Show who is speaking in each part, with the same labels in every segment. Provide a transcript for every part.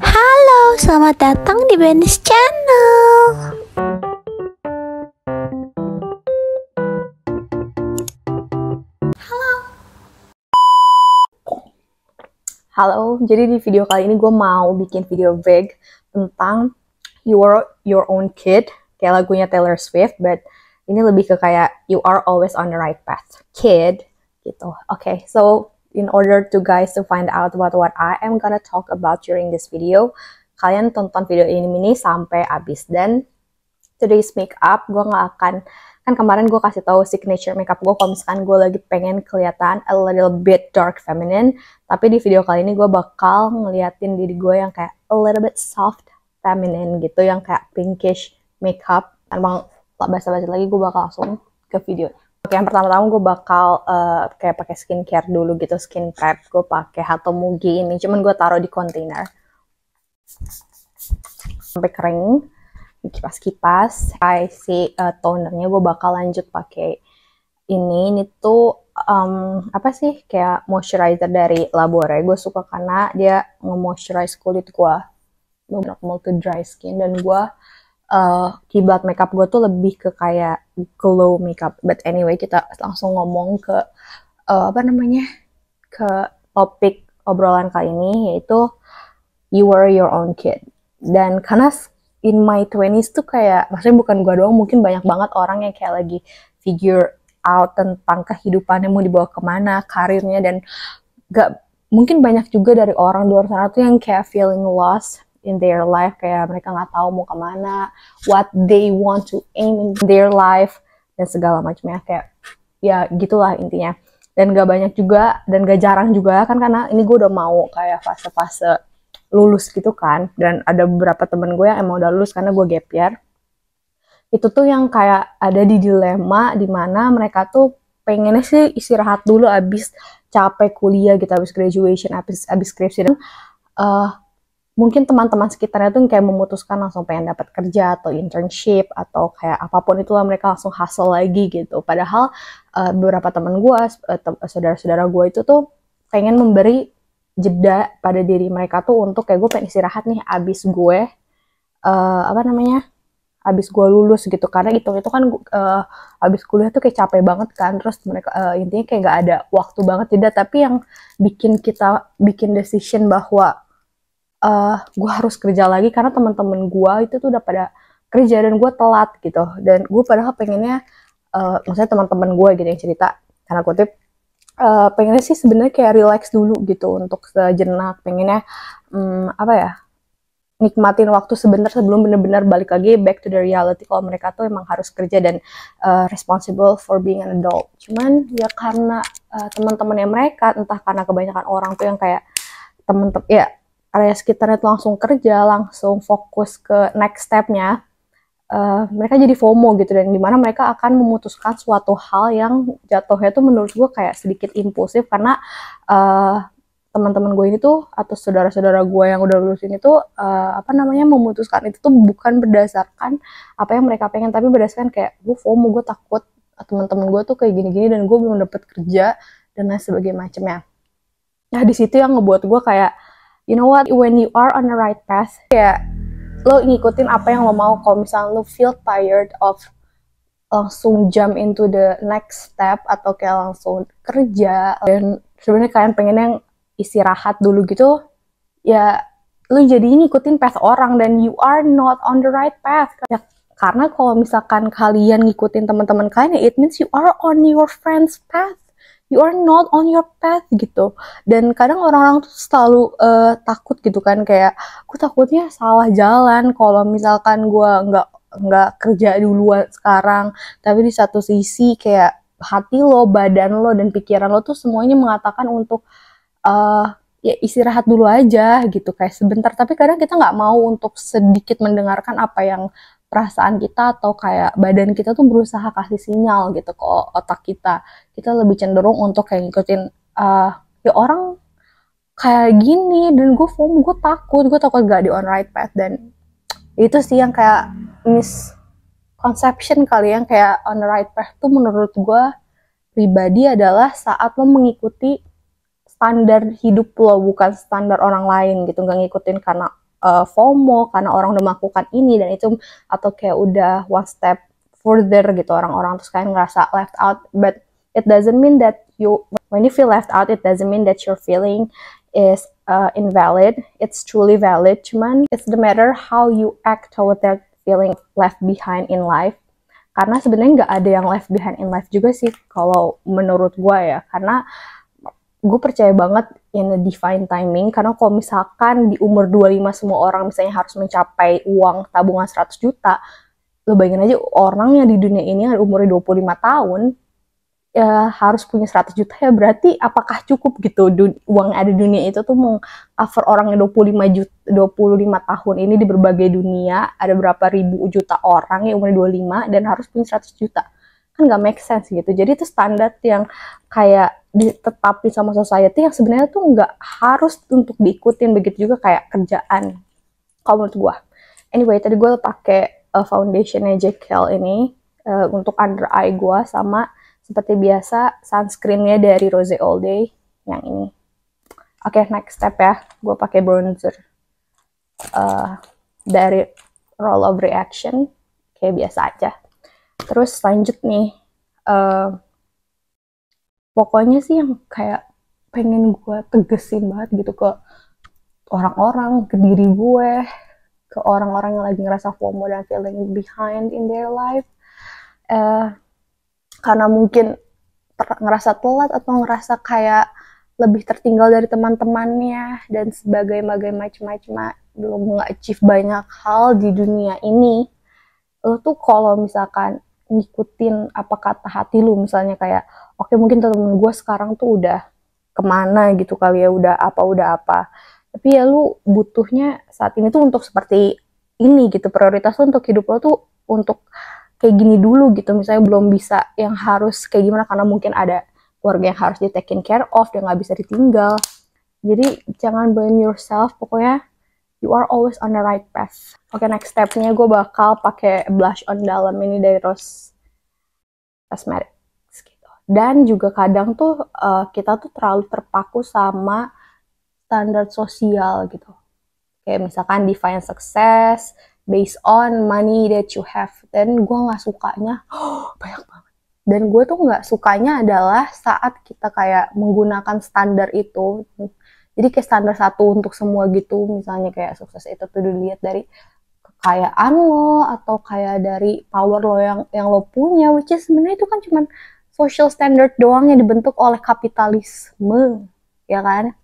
Speaker 1: Halo, selamat datang di Benis Channel. Halo. Halo, jadi di video kali ini gue mau bikin video vlog tentang You Are Your Own Kid, kayak lagunya Taylor Swift, but ini lebih ke kayak You Are Always on the Right Path, Kid, gitu. Oke, okay, so in order to guys to find out about what I am gonna talk about during this video, kalian tonton video ini mini sampai habis. Dan today's makeup gue nggak akan kan kemarin gue kasih tahu signature makeup gue kalau misalkan gue lagi pengen kelihatan a little bit dark feminine tapi di video kali ini gue bakal ngeliatin diri gue yang kayak a little bit soft feminine gitu yang kayak pinkish makeup Emang tak basa-basi lagi gue bakal langsung ke videonya Oke, yang pertama-tama gue bakal uh, kayak pakai skincare dulu gitu, skin prep. Gue pakai mugi ini, cuman gue taruh di container sampai kering. Kipas-kipas. I si uh, tonernya gue bakal lanjut pakai ini. Ini tuh um, apa sih kayak moisturizer dari Labore. Gue suka karena dia nge-moisturize kulit gue. Gue not mau to dry skin dan gue uh, eh, kiblat makeup gue tuh lebih ke kayak glow makeup. But anyway, kita langsung ngomong ke uh, apa namanya ke topik obrolan kali ini yaitu you were your own kid. Dan karena in my 20s tuh kayak maksudnya bukan gue doang, mungkin banyak banget orang yang kayak lagi figure out tentang kehidupannya mau dibawa kemana, karirnya dan gak mungkin banyak juga dari orang luar sana tuh yang kayak feeling lost in their life kayak mereka nggak tahu mau kemana what they want to aim in their life dan segala macamnya kayak ya gitulah intinya dan gak banyak juga dan gak jarang juga kan karena ini gue udah mau kayak fase-fase lulus gitu kan dan ada beberapa temen gue yang emang udah lulus karena gue gap year itu tuh yang kayak ada di dilema dimana mereka tuh pengennya sih istirahat dulu abis capek kuliah gitu abis graduation abis abis skripsi dan uh, mungkin teman-teman sekitarnya tuh kayak memutuskan langsung pengen dapat kerja atau internship atau kayak apapun itulah mereka langsung hustle lagi gitu. Padahal uh, beberapa teman gue, uh, eh, saudara-saudara gue itu tuh pengen memberi jeda pada diri mereka tuh untuk kayak gue pengen istirahat nih abis gue uh, apa namanya abis gue lulus gitu karena itu itu kan uh, abis kuliah tuh kayak capek banget kan terus mereka uh, intinya kayak nggak ada waktu banget tidak tapi yang bikin kita bikin decision bahwa uh, eh, gue harus kerja lagi karena teman-teman gue itu tuh udah pada kerja dan gue telat gitu dan gue padahal pengennya uh, maksudnya teman-teman gue gitu yang cerita karena kutip uh, pengennya sih sebenarnya kayak relax dulu gitu untuk sejenak pengennya um, apa ya nikmatin waktu sebentar sebelum benar-benar balik lagi back to the reality kalau mereka tuh emang harus kerja dan uh, responsible for being an adult cuman ya karena uh, teman-temannya mereka entah karena kebanyakan orang tuh yang kayak temen-temen ya area sekitarnya itu langsung kerja, langsung fokus ke next stepnya, uh, mereka jadi FOMO gitu dan dimana mereka akan memutuskan suatu hal yang jatuhnya tuh menurut gue kayak sedikit impulsif karena uh, teman-teman gue ini tuh atau saudara-saudara gue yang udah lulus ini tuh uh, apa namanya memutuskan itu tuh bukan berdasarkan apa yang mereka pengen tapi berdasarkan kayak gue FOMO gue takut teman-teman gue tuh kayak gini-gini dan gue belum dapat kerja dan lain sebagainya macamnya. Nah di situ yang ngebuat gue kayak you know what when you are on the right path kayak lo ngikutin apa yang lo mau kalau misalnya lo feel tired of langsung jump into the next step atau kayak langsung kerja dan sebenarnya kalian pengen yang istirahat dulu gitu ya lo jadi ngikutin path orang dan you are not on the right path ya, karena kalau misalkan kalian ngikutin teman-teman kalian it means you are on your friend's path you are not on your path gitu dan kadang orang-orang tuh selalu uh, takut gitu kan kayak aku takutnya salah jalan kalau misalkan gue nggak nggak kerja duluan sekarang tapi di satu sisi kayak hati lo badan lo dan pikiran lo tuh semuanya mengatakan untuk uh, ya istirahat dulu aja gitu kayak sebentar tapi kadang kita nggak mau untuk sedikit mendengarkan apa yang perasaan kita atau kayak badan kita tuh berusaha kasih sinyal gitu ke otak kita. Kita lebih cenderung untuk kayak ngikutin uh, ya orang kayak gini dan gue form gue takut gue takut gak di on right path dan itu sih yang kayak misconception kali yang kayak on the right path tuh menurut gue pribadi adalah saat lo mengikuti standar hidup lo bukan standar orang lain gitu nggak ngikutin karena uh, FOMO karena orang udah melakukan ini dan itu atau kayak udah one step further gitu orang-orang terus kayak ngerasa left out but it doesn't mean that you when you feel left out it doesn't mean that your feeling is uh, invalid it's truly valid cuman it's the matter how you act toward that feeling left behind in life karena sebenarnya nggak ada yang left behind in life juga sih kalau menurut gue ya karena gue percaya banget in the divine timing karena kalau misalkan di umur 25 semua orang misalnya harus mencapai uang tabungan 100 juta lo bayangin aja orang yang di dunia ini yang umurnya 25 tahun ya harus punya 100 juta ya berarti apakah cukup gitu uang ada di dunia itu tuh meng-cover orang yang 25 juta 25 tahun ini di berbagai dunia ada berapa ribu juta orang yang umurnya 25 dan harus punya 100 juta kan nggak make sense gitu jadi itu standar yang kayak ditetapi sama society yang sebenarnya tuh nggak harus untuk diikutin begitu juga kayak kerjaan kalau menurut gue anyway tadi gue pakai uh, foundationnya Jekyll ini uh, untuk under eye gue sama seperti biasa sunscreennya dari Rose All Day yang ini oke okay, next step ya gue pakai bronzer uh, dari roll of reaction kayak biasa aja terus lanjut nih uh, pokoknya sih yang kayak pengen gue tegesin banget gitu ke orang-orang ke diri gue ke orang-orang yang lagi ngerasa FOMO dan feeling behind in their life uh, karena mungkin ngerasa telat atau ngerasa kayak lebih tertinggal dari teman-temannya dan sebagai macam-macam belum nge-achieve banyak hal di dunia ini lo tuh kalau misalkan ngikutin apa kata hati lu misalnya kayak oke okay, mungkin temen gue sekarang tuh udah kemana gitu kali ya udah apa udah apa tapi ya lu butuhnya saat ini tuh untuk seperti ini gitu prioritas lu untuk hidup lo tuh untuk kayak gini dulu gitu misalnya belum bisa yang harus kayak gimana karena mungkin ada keluarga yang harus di taken care of yang nggak bisa ditinggal jadi jangan blame yourself pokoknya you are always on the right path. Oke, okay, next stepnya gue bakal pakai blush on dalam ini dari Rose Cosmetics gitu. Dan juga kadang tuh uh, kita tuh terlalu terpaku sama standar sosial gitu. Kayak misalkan define success based on money that you have. Dan gue nggak sukanya oh, banyak banget. Dan gue tuh nggak sukanya adalah saat kita kayak menggunakan standar itu jadi kayak standar satu untuk semua gitu misalnya kayak sukses itu tuh dilihat dari kekayaan lo atau kayak dari power lo yang yang lo punya which is sebenarnya itu kan cuman social standard doang yang dibentuk oleh kapitalisme ya kan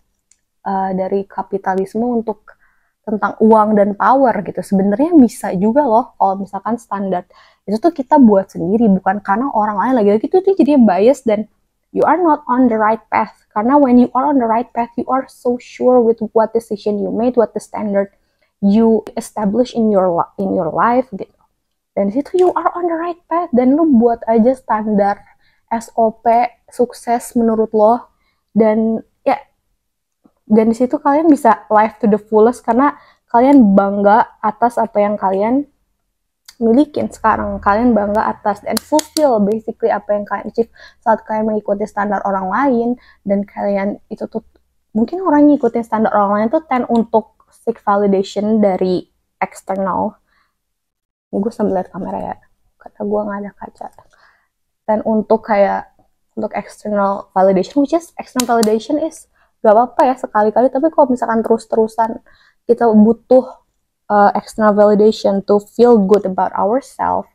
Speaker 1: uh, dari kapitalisme untuk tentang uang dan power gitu sebenarnya bisa juga loh kalau misalkan standar itu tuh kita buat sendiri bukan karena orang lain lagi-lagi itu tuh jadi bias dan you are not on the right path. Karena when you are on the right path, you are so sure with what decision you made, what the standard you establish in your in your life gitu. Dan situ you are on the right path dan lu buat aja standar SOP sukses menurut lo dan ya dan di situ kalian bisa live to the fullest karena kalian bangga atas apa yang kalian milikin sekarang. Kalian bangga atas dan fulfill basically apa yang kalian achieve saat kalian mengikuti standar orang lain dan kalian itu tuh mungkin orang ngikutin standar orang lain tuh ten untuk seek validation dari eksternal. Gue sambil lihat kamera ya, kata gue nggak ada kaca. Dan untuk kayak untuk external validation, which is external validation is gak apa-apa ya sekali-kali, tapi kalau misalkan terus-terusan kita butuh uh, external validation to feel good about ourselves,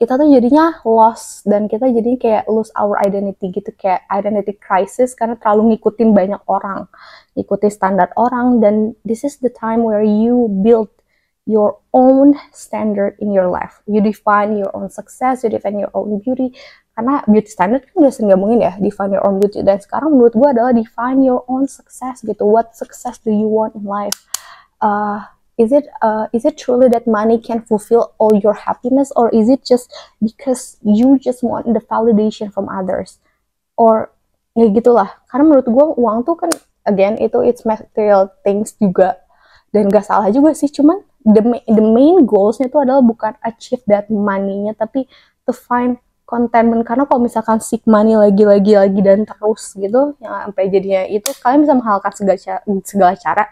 Speaker 1: kita tuh jadinya lost dan kita jadi kayak lose our identity gitu kayak identity crisis karena terlalu ngikutin banyak orang, ngikutin standar orang dan this is the time where you build your own standard in your life. You define your own success, you define your own beauty. Karena beauty standard kan udah nggak mungkin ya, define your own beauty. Dan sekarang menurut gue adalah define your own success gitu. What success do you want in life? Uh, is it uh, is it truly that money can fulfill all your happiness or is it just because you just want the validation from others or ya gitulah karena menurut gue uang tuh kan again itu it's material things juga dan gak salah juga sih cuman the the main goalsnya itu adalah bukan achieve that money-nya tapi to find contentment karena kalau misalkan seek money lagi-lagi lagi dan terus gitu yang sampai jadinya itu kalian bisa menghalalkan segala segala cara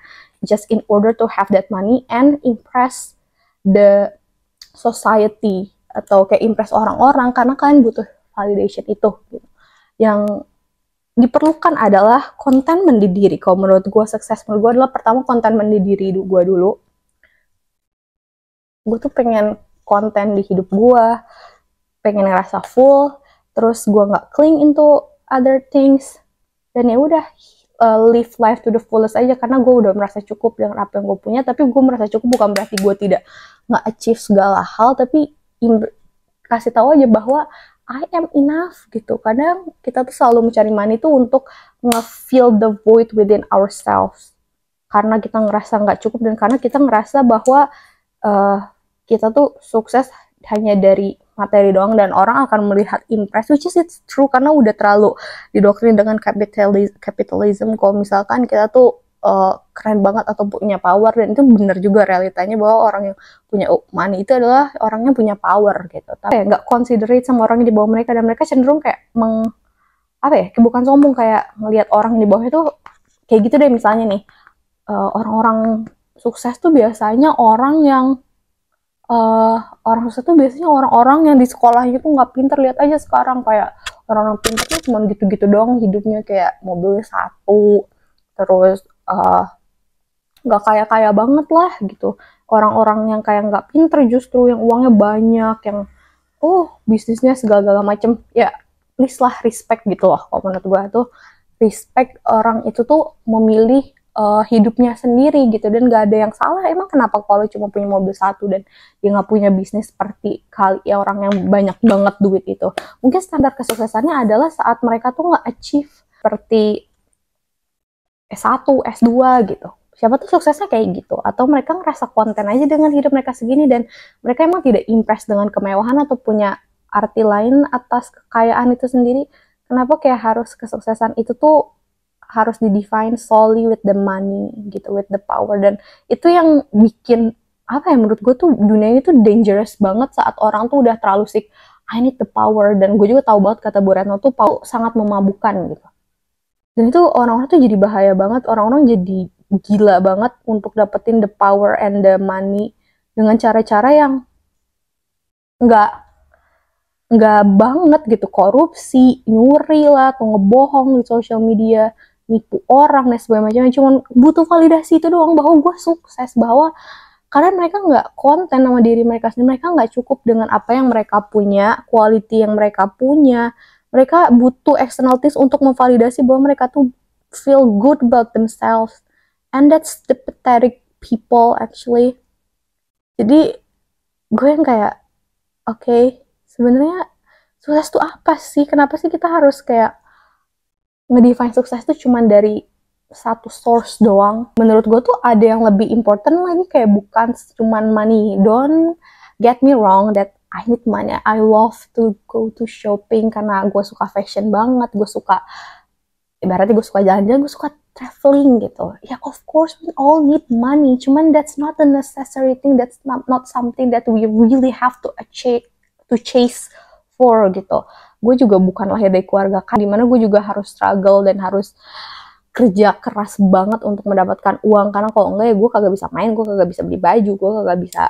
Speaker 1: just in order to have that money and impress the society atau kayak impress orang-orang karena kalian butuh validation itu gitu. yang diperlukan adalah konten mendidiri kalau menurut gue sukses menurut gue adalah pertama konten mendidiri gue dulu gue tuh pengen konten di hidup gue pengen ngerasa full terus gue nggak cling into other things dan ya udah uh, live life to the fullest aja karena gue udah merasa cukup dengan apa yang gue punya tapi gue merasa cukup bukan berarti gue tidak nggak achieve segala hal tapi kasih tahu aja bahwa I am enough gitu kadang kita tuh selalu mencari money itu untuk nge-fill the void within ourselves karena kita ngerasa nggak cukup dan karena kita ngerasa bahwa uh, kita tuh sukses hanya dari materi doang dan orang akan melihat impress which is it's true karena udah terlalu didoktrin dengan capitalism, capitalism kalau misalkan kita tuh uh, keren banget atau punya power dan itu bener juga realitanya bahwa orang yang punya money itu adalah orangnya punya power gitu tapi ya nggak considerate sama orang yang di bawah mereka dan mereka cenderung kayak meng apa ya bukan sombong kayak melihat orang di bawah itu kayak gitu deh misalnya nih eh, orang-orang uh, orang -orang sukses tuh biasanya orang yang uh, orang susah tuh biasanya orang-orang yang di sekolahnya tuh nggak pinter lihat aja sekarang kayak orang-orang pinter tuh cuma gitu-gitu dong hidupnya kayak mobil satu terus eh, nggak kayak kaya kaya banget lah gitu orang-orang yang kayak nggak pinter justru yang uangnya banyak yang oh bisnisnya segala-gala macem ya please lah respect gitu loh kalau menurut gue tuh respect orang itu tuh memilih uh, hidupnya sendiri gitu dan gak ada yang salah emang kenapa kalau cuma punya mobil satu dan dia nggak punya bisnis seperti kali ya orang yang banyak banget duit itu mungkin standar kesuksesannya adalah saat mereka tuh nggak achieve seperti S1 S2 gitu siapa tuh suksesnya kayak gitu atau mereka ngerasa konten aja dengan hidup mereka segini dan mereka emang tidak impress dengan kemewahan atau punya arti lain atas kekayaan itu sendiri kenapa kayak harus kesuksesan itu tuh harus di define solely with the money gitu with the power dan itu yang bikin apa ya menurut gue tuh dunia ini tuh dangerous banget saat orang tuh udah terlalu sick I need the power dan gue juga tahu banget kata Bu Retno tuh power sangat memabukan gitu dan itu orang-orang tuh jadi bahaya banget orang-orang jadi gila banget untuk dapetin the power and the money dengan cara-cara yang nggak nggak banget gitu korupsi nyuri lah atau ngebohong di sosial media nipu orang dan sebagainya macam cuma butuh validasi itu doang bahwa gue sukses bahwa karena mereka nggak konten sama diri mereka sendiri mereka nggak cukup dengan apa yang mereka punya quality yang mereka punya mereka butuh externalities untuk memvalidasi bahwa mereka tuh feel good about themselves and that's the pathetic people actually jadi gue yang kayak oke okay, sebenarnya sukses tuh apa sih kenapa sih kita harus kayak ngedefine sukses tuh cuman dari satu source doang. Menurut gue tuh ada yang lebih important lagi kayak bukan cuman money. Don't get me wrong that I need money. I love to go to shopping karena gue suka fashion banget. Gue suka ibaratnya gue suka jalan-jalan, gue suka traveling gitu. Ya yeah, of course we all need money. Cuman that's not a necessary thing. That's not, not something that we really have to achieve to chase poor gitu gue juga bukan lahir dari keluarga kan dimana gue juga harus struggle dan harus kerja keras banget untuk mendapatkan uang karena kalau enggak ya gue kagak bisa main gue kagak bisa beli baju gue kagak bisa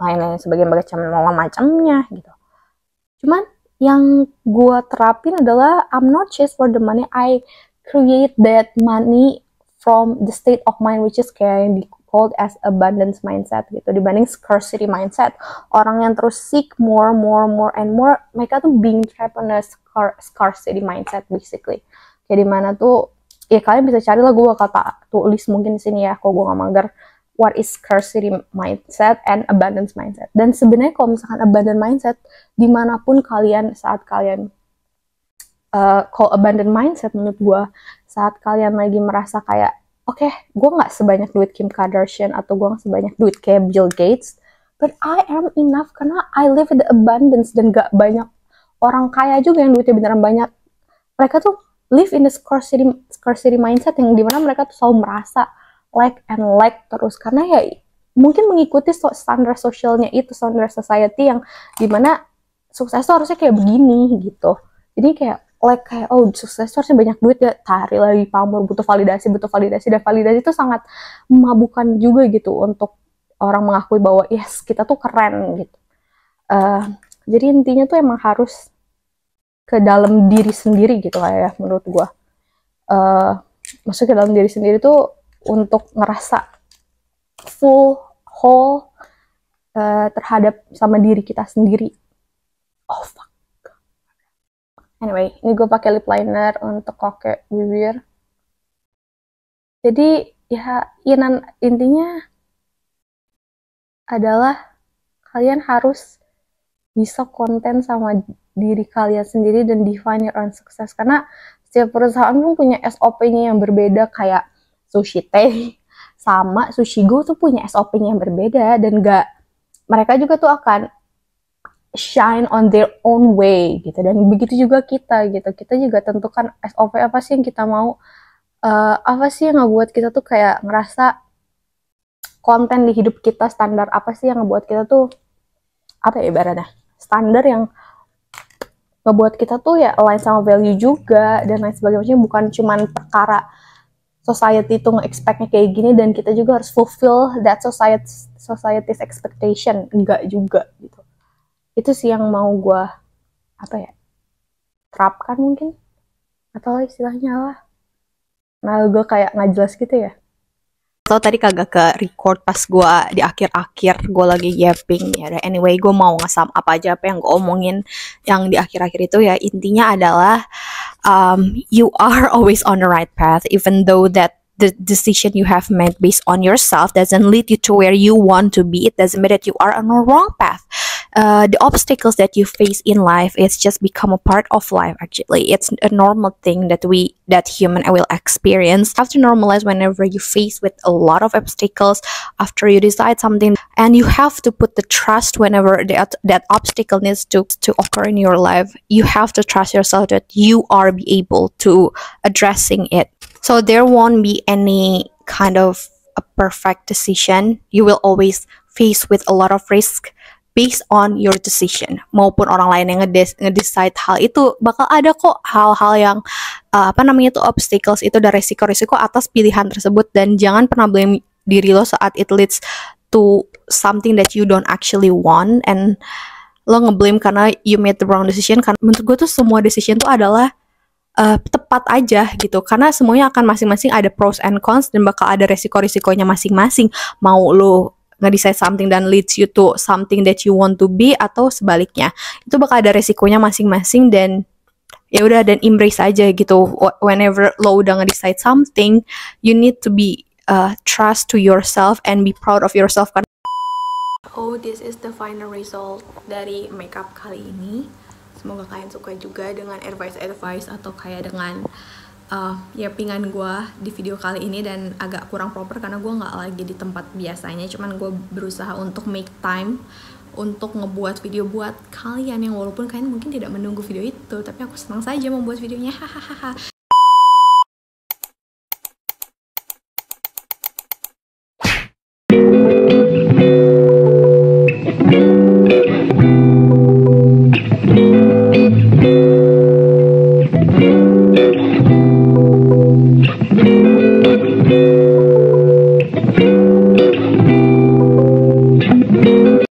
Speaker 1: lain-lain sebagian macam macamnya gitu cuman yang gue terapin adalah I'm not chase for the money I create that money from the state of mind which is kayak yang di called as abundance mindset gitu dibanding scarcity mindset orang yang terus seek more more more and more mereka tuh being trapped on a scar scarcity mindset basically jadi mana tuh ya kalian bisa cari lah gue kata tulis mungkin di sini ya kalau gue gak mager what is scarcity mindset and abundance mindset dan sebenarnya kalau misalkan abundance mindset dimanapun kalian saat kalian uh, eh, call abundant mindset menurut gue saat kalian lagi merasa kayak oke okay, gue nggak sebanyak duit Kim Kardashian atau gue nggak sebanyak duit kayak Bill Gates but I am enough karena I live in the abundance dan gak banyak orang kaya juga yang duitnya beneran banyak mereka tuh live in the scarcity scarcity mindset yang dimana mereka tuh selalu merasa like and like terus karena ya mungkin mengikuti standar sosialnya itu standar society yang dimana sukses tuh harusnya kayak begini gitu jadi kayak like kayak oh sukses itu harusnya banyak duit ya cari lagi pamor butuh validasi butuh validasi dan validasi itu sangat memabukan juga gitu untuk orang mengakui bahwa yes kita tuh keren gitu uh, jadi intinya tuh emang harus ke dalam diri sendiri gitu lah ya menurut gue uh, masuk ke dalam diri sendiri tuh untuk ngerasa full whole uh, terhadap sama diri kita sendiri anyway ini gue pakai lip liner untuk koke bibir jadi ya inan intinya adalah kalian harus bisa konten sama diri kalian sendiri dan define your own success karena setiap perusahaan pun punya SOP-nya yang berbeda kayak sushi teh sama sushi go tuh punya SOP-nya yang berbeda dan gak mereka juga tuh akan shine on their own way gitu dan begitu juga kita gitu kita juga tentukan SOP apa sih yang kita mau uh, apa sih yang ngebuat kita tuh kayak ngerasa konten di hidup kita standar apa sih yang ngebuat kita tuh apa ya ibaratnya standar yang ngebuat kita tuh ya align sama value juga dan lain sebagainya bukan cuman perkara society itu nge-expectnya kayak gini dan kita juga harus fulfill that society society's expectation enggak juga gitu itu sih yang mau gue apa ya terapkan mungkin atau istilahnya lah nah gue kayak nggak jelas gitu ya atau tadi kagak ke record pas gue di akhir-akhir gue lagi yapping ya anyway gue mau ngasam apa aja apa yang gue omongin yang di akhir-akhir itu ya intinya adalah um, you are always on the right path even though that the decision you have made based on yourself doesn't lead you to where you want to be it doesn't mean that you are on the wrong path Uh, the obstacles that you face in life it's just become a part of life actually it's a normal thing that we that human will experience have to normalize whenever you face with a lot of obstacles after you decide something and you have to put the trust whenever that that obstacle needs to to occur in your life you have to trust yourself that you are be able to addressing it so there won't be any kind of a perfect decision you will always face with a lot of risk based on your decision maupun orang lain yang ngedes ngedecide hal itu bakal ada kok hal-hal yang uh, apa namanya itu obstacles itu dan resiko-resiko atas pilihan tersebut dan jangan pernah blame diri lo saat it leads to something that you don't actually want and lo ngeblame karena you made the wrong decision karena menurut gue tuh semua decision tuh adalah uh, tepat aja gitu karena semuanya akan masing-masing ada pros and cons dan bakal ada resiko-risikonya masing-masing mau lo ngedesain something dan leads you to something that you want to be atau sebaliknya. Itu bakal ada resikonya masing-masing dan ya udah dan embrace aja gitu. Whenever lo udah ngedesain something, you need to be uh, trust to yourself and be proud of yourself karena Oh, this is the final result dari makeup kali ini. Semoga kalian suka juga dengan advice-advice atau kayak dengan uh, ya pingan gue di video kali ini dan agak kurang proper karena gue nggak lagi di tempat biasanya cuman gue berusaha untuk make time untuk ngebuat video buat kalian yang walaupun kalian mungkin tidak menunggu video itu tapi aku senang saja membuat videonya hahaha